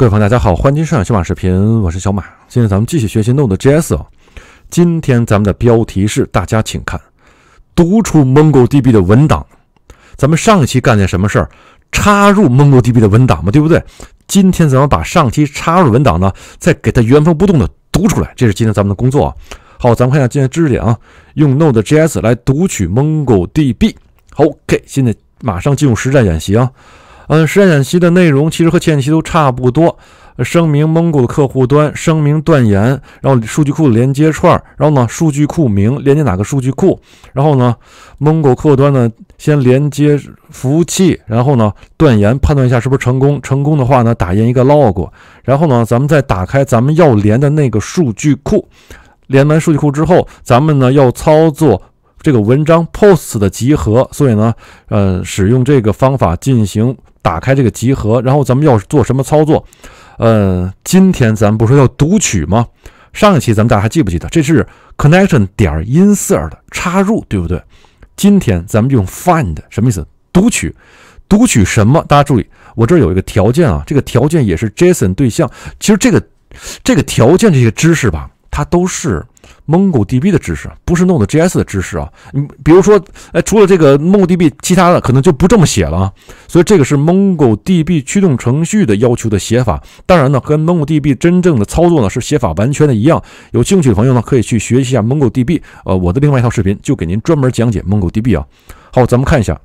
各位朋友，大家好，欢迎收看小马视频，我是小马。现在咱们继续学习 Node.js。啊。今天咱们的标题是：大家请看，读出 MongoDB 的文档。咱们上一期干点什么事儿？插入 MongoDB 的文档嘛，对不对？今天咱们把上期插入文档呢，再给它原封不动的读出来，这是今天咱们的工作啊。好，咱们看一下今天知识点啊，用 Node.js 来读取 MongoDB。好，K，现在马上进入实战演习啊。嗯，实战演习的内容其实和前期都差不多。声明 m 古 g o 的客户端，声明断言，然后数据库连接串，然后呢，数据库名，连接哪个数据库？然后呢 m 古 g o 客户端呢，先连接服务器，然后呢，断言判断一下是不是成功，成功的话呢，打印一个 log。然后呢，咱们再打开咱们要连的那个数据库，连完数据库之后，咱们呢要操作这个文章 post 的集合，所以呢，呃，使用这个方法进行。打开这个集合，然后咱们要做什么操作？呃，今天咱们不是说要读取吗？上一期咱们大家还记不记得？这是 connection 点 insert 插入，对不对？今天咱们用 find 什么意思？读取，读取什么？大家注意，我这有一个条件啊，这个条件也是 JSON 对象。其实这个这个条件这些知识吧。它都是 MongoDB 的知识，不是 Node.js 的知识啊。你比如说，哎，除了这个 MongoDB，其他的可能就不这么写了。所以这个是 MongoDB 驱动程序的要求的写法。当然呢，跟 MongoDB 真正的操作呢是写法完全的一样。有兴趣的朋友呢，可以去学习一下 MongoDB。呃，我的另外一套视频就给您专门讲解 MongoDB 啊。好，咱们看一下，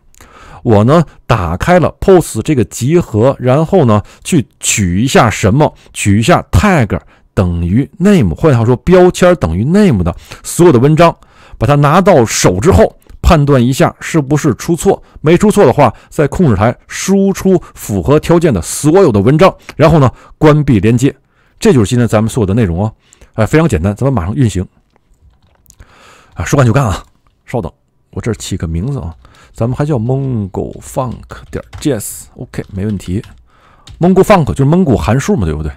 我呢打开了 p o s t 这个集合，然后呢去取一下什么？取一下 Tag。等于 name，换句话说，标签等于 name 的所有的文章，把它拿到手之后，判断一下是不是出错。没出错的话，在控制台输出符合条件的所有的文章，然后呢，关闭连接。这就是今天咱们所有的内容哦，哎，非常简单，咱们马上运行。啊，说干就干啊！稍等，我这起个名字啊，咱们还叫 MongoFunk 点 JS，OK，没问题。MongoFunk 就是蒙古函数嘛，对不对？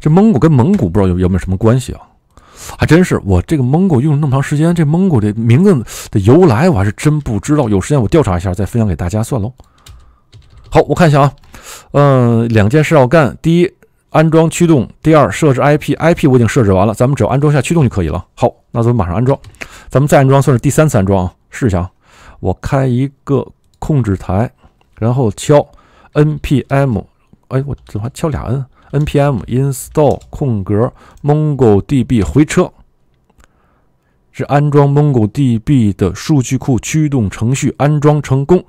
这蒙古跟蒙古不知道有有没有什么关系啊？还真是，我这个蒙古用了那么长时间，这蒙古的名字的由来我还是真不知道。有时间我调查一下，再分享给大家算喽。好，我看一下啊，嗯，两件事要干：第一，安装驱动；第二，设置 IP。IP 我已经设置完了，咱们只要安装下驱动就可以了。好，那咱们马上安装。咱们再安装算是第三次安装啊，试一下啊。我开一个控制台，然后敲 npm。哎，我怎么还敲俩 n n p m install 空格 mongo d b 回车，是安装 mongo d b 的数据库驱动程序，安装成功。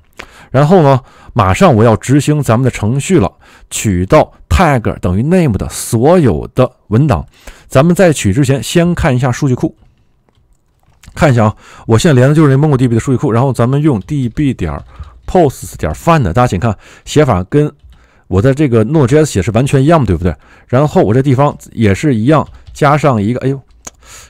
然后呢，马上我要执行咱们的程序了。取到 tag 等于 name 的所有的文档。咱们在取之前，先看一下数据库，看一下啊。我现在连的就是这 mongo d b 的数据库。然后咱们用 d b 点 posts 点 find，大家请看写法跟。我在这个 Node.js 写是完全一样对不对？然后我这地方也是一样，加上一个，哎呦，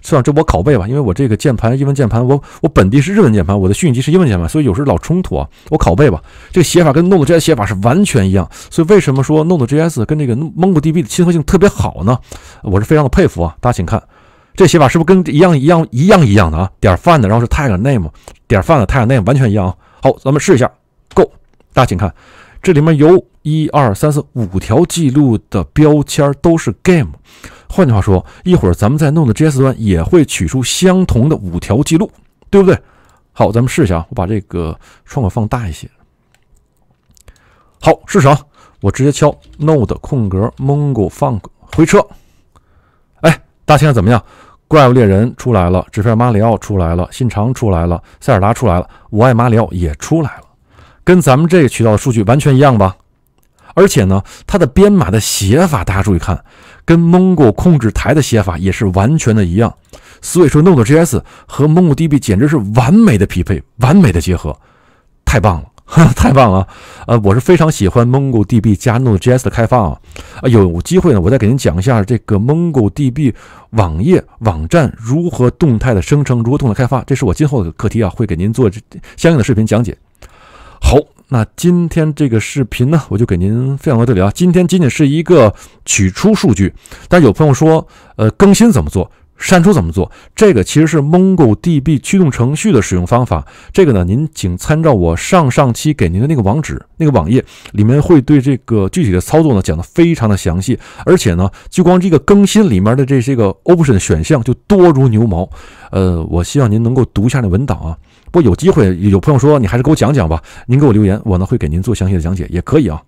算了，这我拷贝吧，因为我这个键盘英文键盘，我我本地是日文键盘，我的虚拟机是英文键盘，所以有时老冲突啊。我拷贝吧，这个写法跟 Node.js 写法是完全一样。所以为什么说 Node.js 跟这个 MongoDB 的亲和性特别好呢？我是非常的佩服啊。大家请看，这写法是不是跟一样一样一样一样的啊？点 find，然后是 tag name，点 find tag name 完全一样啊。好，咱们试一下，Go，大家请看。这里面有一二三四五条记录的标签都是 game，换句话说，一会儿咱们在弄的 JS 端也会取出相同的五条记录，对不对？好，咱们试一下啊，我把这个窗口放大一些。好，试试啊，我直接敲 node 空格 mongo func 回车。哎，大家怎么样？怪物猎人出来了，纸片马里奥出来了，信长出来了，塞尔达出来了，我爱马里奥也出来了。跟咱们这个渠道的数据完全一样吧？而且呢，它的编码的写法，大家注意看，跟 Mongo 控制台的写法也是完全的一样。所以说，Node.js 和 MongoDB 简直是完美的匹配，完美的结合，太棒了，太棒了！呃，我是非常喜欢 MongoDB 加 Node.js 的开发啊！啊，有机会呢，我再给您讲一下这个 MongoDB 网页网站如何动态的生成，如何动态开发，这是我今后的课题啊，会给您做相应的视频讲解。那今天这个视频呢，我就给您分享到这里啊。今天仅仅是一个取出数据，但有朋友说，呃，更新怎么做，删除怎么做？这个其实是 MongoDB 驱动程序的使用方法。这个呢，您请参照我上上期给您的那个网址、那个网页，里面会对这个具体的操作呢讲的非常的详细。而且呢，就光这个更新里面的这些个 option 选项就多如牛毛。呃，我希望您能够读一下那文档啊。不过有机会，有朋友说你还是给我讲讲吧。您给我留言，我呢会给您做详细的讲解，也可以啊。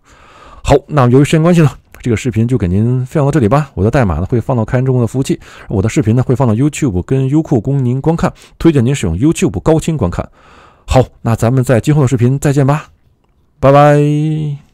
好，那由于时间关系呢，这个视频就给您分享到这里吧。我的代码呢会放到开源中国的服务器，我的视频呢会放到 YouTube 跟优酷供您观看，推荐您使用 YouTube 高清观看。好，那咱们在今后的视频再见吧，拜拜。